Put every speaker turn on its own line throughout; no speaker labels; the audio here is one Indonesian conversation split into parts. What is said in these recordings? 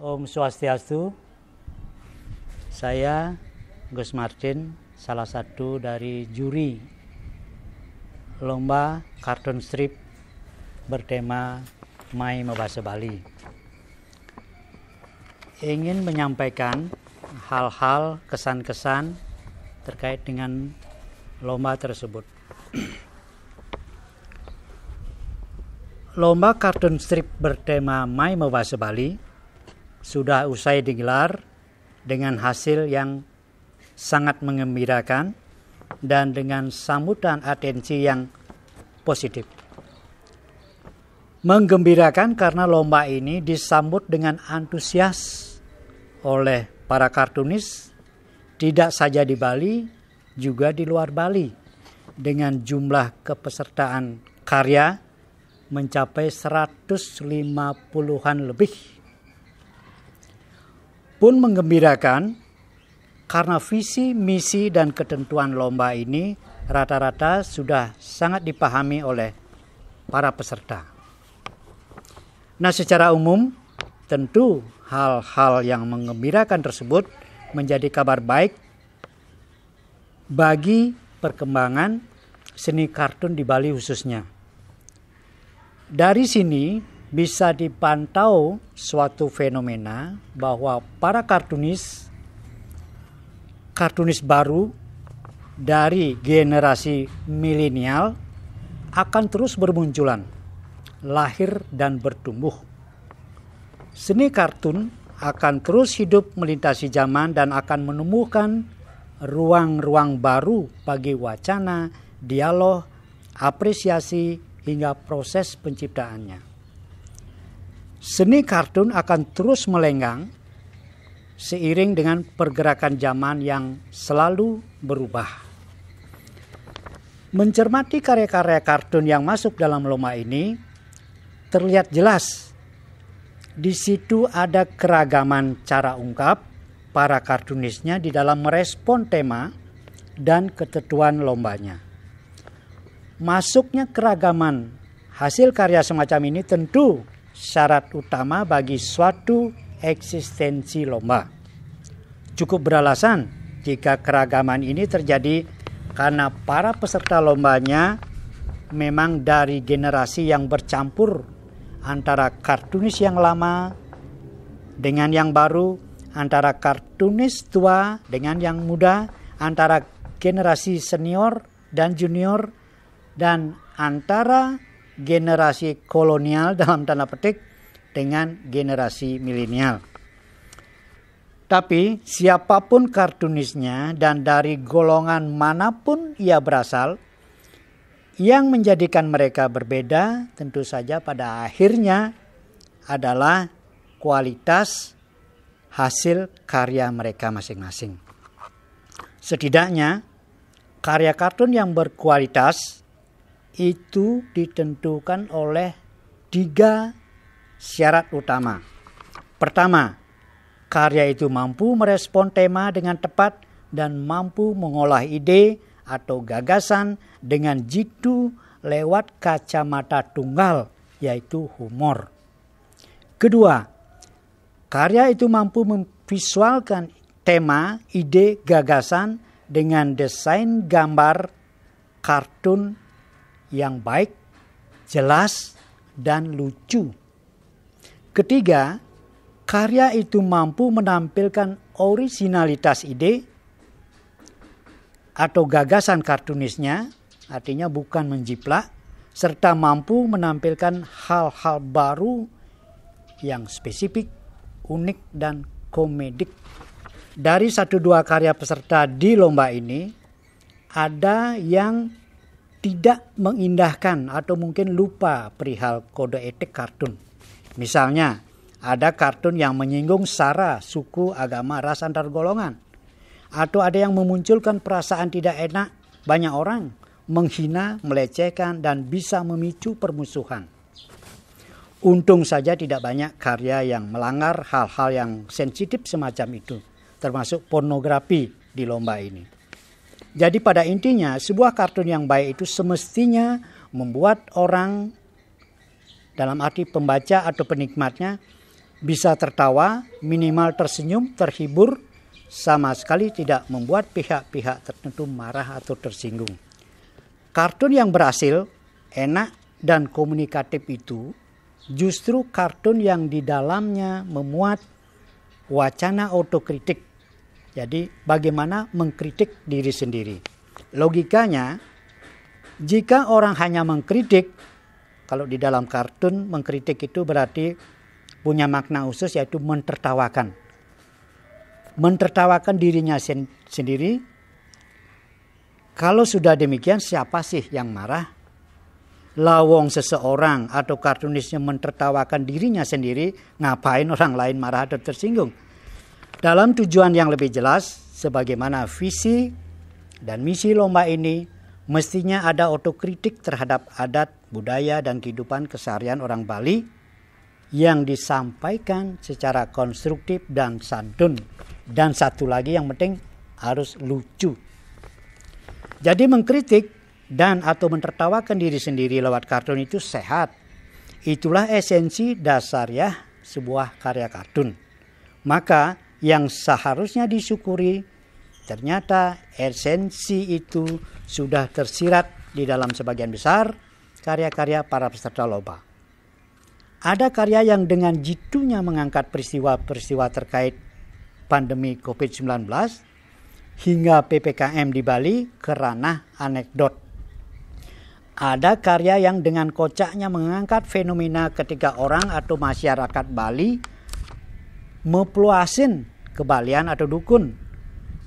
Om Swastiastu. Saya Gus Martin, salah satu dari juri lomba kartun strip bertema Mai Mebasa Bali. Ingin menyampaikan hal-hal kesan-kesan terkait dengan lomba tersebut. Lomba kartun strip bertema Mai Mebasa Bali sudah usai digelar dengan hasil yang sangat mengembirakan dan dengan sambutan atensi yang positif. Menggembirakan karena lomba ini disambut dengan antusias oleh para kartunis tidak saja di Bali, juga di luar Bali dengan jumlah kepesertaan karya mencapai 150-an lebih pun menggembirakan karena visi, misi, dan ketentuan lomba ini rata-rata sudah sangat dipahami oleh para peserta. Nah, secara umum, tentu hal-hal yang mengembirakan tersebut menjadi kabar baik bagi perkembangan seni kartun di Bali khususnya. Dari sini bisa dipantau suatu fenomena bahwa para kartunis kartunis baru dari generasi milenial akan terus bermunculan, lahir dan bertumbuh. Seni kartun akan terus hidup melintasi zaman dan akan menemukan ruang-ruang baru bagi wacana, dialog, apresiasi hingga proses penciptaannya. Seni kartun akan terus melenggang seiring dengan pergerakan zaman yang selalu berubah. Mencermati karya-karya kartun yang masuk dalam lomba ini terlihat jelas. Di situ ada keragaman cara ungkap para kartunisnya di dalam merespon tema dan ketentuan lombanya. Masuknya keragaman hasil karya semacam ini tentu syarat utama bagi suatu eksistensi lomba. Cukup beralasan jika keragaman ini terjadi karena para peserta lombanya memang dari generasi yang bercampur antara kartunis yang lama dengan yang baru, antara kartunis tua dengan yang muda, antara generasi senior dan junior, dan antara generasi kolonial dalam tanda petik dengan generasi milenial. Tapi siapapun kartunisnya dan dari golongan manapun ia berasal, yang menjadikan mereka berbeda tentu saja pada akhirnya adalah kualitas hasil karya mereka masing-masing. Setidaknya karya kartun yang berkualitas itu ditentukan oleh tiga syarat utama. Pertama, karya itu mampu merespon tema dengan tepat dan mampu mengolah ide atau gagasan dengan jitu lewat kacamata tunggal, yaitu humor. Kedua, karya itu mampu memvisualkan tema, ide, gagasan dengan desain gambar, kartun, yang baik, jelas, dan lucu. Ketiga, karya itu mampu menampilkan originalitas ide atau gagasan kartunisnya, artinya bukan menjiplak, serta mampu menampilkan hal-hal baru yang spesifik, unik, dan komedik. Dari satu dua karya peserta di lomba ini, ada yang tidak mengindahkan atau mungkin lupa perihal kode etik kartun. Misalnya, ada kartun yang menyinggung sara, suku, agama, ras antar golongan. Atau ada yang memunculkan perasaan tidak enak banyak orang, menghina, melecehkan, dan bisa memicu permusuhan. Untung saja tidak banyak karya yang melanggar hal-hal yang sensitif semacam itu, termasuk pornografi di lomba ini. Jadi pada intinya sebuah kartun yang baik itu semestinya membuat orang dalam arti pembaca atau penikmatnya bisa tertawa, minimal tersenyum, terhibur, sama sekali tidak membuat pihak-pihak tertentu marah atau tersinggung. Kartun yang berhasil, enak, dan komunikatif itu justru kartun yang di dalamnya memuat wacana otokritik jadi bagaimana mengkritik diri sendiri. Logikanya jika orang hanya mengkritik kalau di dalam kartun mengkritik itu berarti punya makna khusus yaitu mentertawakan. Mentertawakan dirinya sen sendiri. Kalau sudah demikian siapa sih yang marah? Lawong seseorang atau kartunisnya mentertawakan dirinya sendiri, ngapain orang lain marah atau tersinggung? Dalam tujuan yang lebih jelas, sebagaimana visi dan misi lomba ini, mestinya ada otokritik terhadap adat, budaya, dan kehidupan keseharian orang Bali yang disampaikan secara konstruktif dan santun. Dan satu lagi yang penting harus lucu. Jadi mengkritik dan atau menertawakan diri sendiri lewat kartun itu sehat. Itulah esensi dasar ya sebuah karya kartun. Maka yang seharusnya disyukuri, ternyata esensi itu sudah tersirat di dalam sebagian besar karya-karya para peserta lomba. Ada karya yang dengan jitunya mengangkat peristiwa-peristiwa terkait pandemi COVID-19 hingga PPKM di Bali ke ranah anekdot. Ada karya yang dengan kocaknya mengangkat fenomena ketika orang atau masyarakat Bali Mepluasin kebalian atau dukun.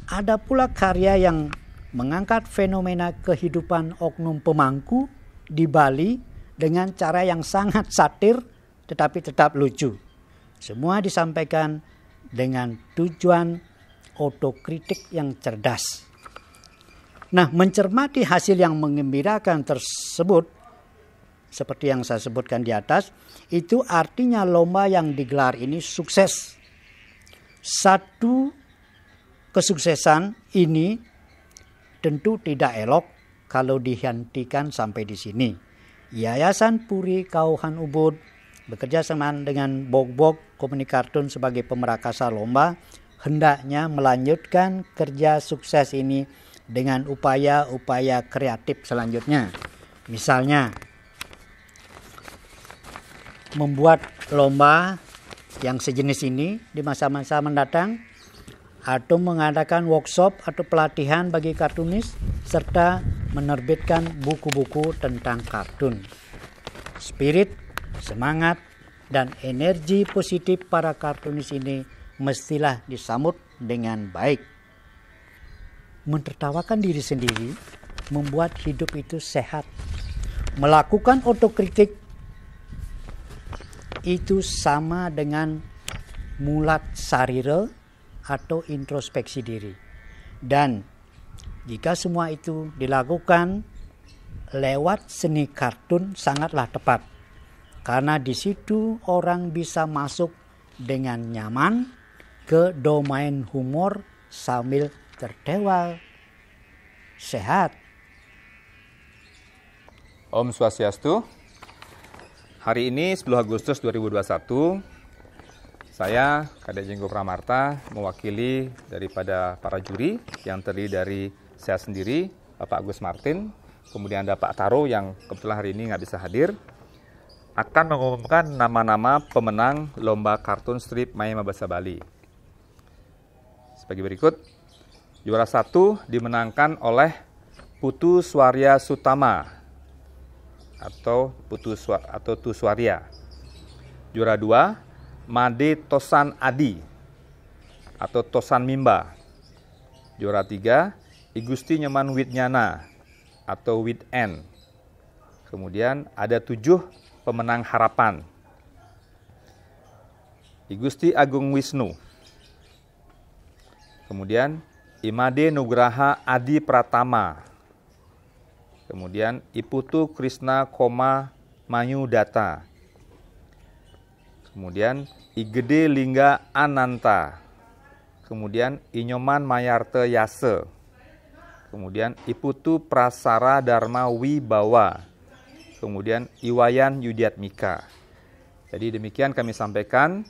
Ada pula karya yang mengangkat fenomena kehidupan oknum pemangku di Bali dengan cara yang sangat satir tetapi tetap lucu. Semua disampaikan dengan tujuan otokritik yang cerdas. Nah, mencermati hasil yang mengembirakan tersebut seperti yang saya sebutkan di atas, itu artinya lomba yang digelar ini sukses satu kesuksesan ini tentu tidak elok kalau dihentikan sampai di sini. Yayasan Puri Kauhan Ubud bekerja sama dengan Bogbog Komunikartun sebagai pemerakasa lomba hendaknya melanjutkan kerja sukses ini dengan upaya-upaya kreatif selanjutnya. Misalnya membuat lomba yang sejenis ini di masa-masa mendatang atau mengadakan workshop atau pelatihan bagi kartunis serta menerbitkan buku-buku tentang kartun. Spirit, semangat, dan energi positif para kartunis ini mestilah disambut dengan baik. Mentertawakan diri sendiri membuat hidup itu sehat. Melakukan otokritik itu sama dengan mulat sarire atau introspeksi diri. Dan jika semua itu dilakukan lewat seni kartun sangatlah tepat. Karena di situ orang bisa masuk dengan nyaman ke domain humor sambil tertawa sehat. Om
Swastiastu. Hari ini 10 Agustus 2021 saya Kadek Jenggo Pramarta mewakili daripada para juri yang terdiri dari saya sendiri, Bapak Agus Martin, kemudian ada Pak Taro yang kebetulan hari ini nggak bisa hadir, akan mengumumkan nama-nama pemenang lomba kartun strip Mayama bahasa Bali. Sebagai berikut, juara satu dimenangkan oleh Putu Swarya Sutama atau putus atau Tuswaria. Juara 2 Made Tosan Adi atau Tosan Mimba. Juara 3 Igusti Nyoman Widnyana atau Wid N. Kemudian ada tujuh pemenang harapan. Igusti Agung Wisnu. Kemudian Imade Nugraha Adi Pratama Kemudian Iputu Krishna Koma Mayu Data. Kemudian Igede Lingga Ananta. Kemudian Inyoman Mayarte Yase. Kemudian Iputu Prasara Dharma Wibawa. Kemudian Iwayan Yudiatmika. Jadi demikian kami sampaikan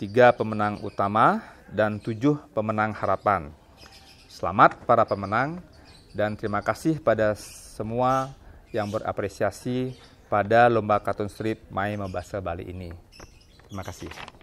tiga pemenang utama dan tujuh pemenang harapan. Selamat para pemenang dan terima kasih pada semua yang berapresiasi pada Lomba Kartun Strip Mai Membahasa Bali ini. Terima kasih.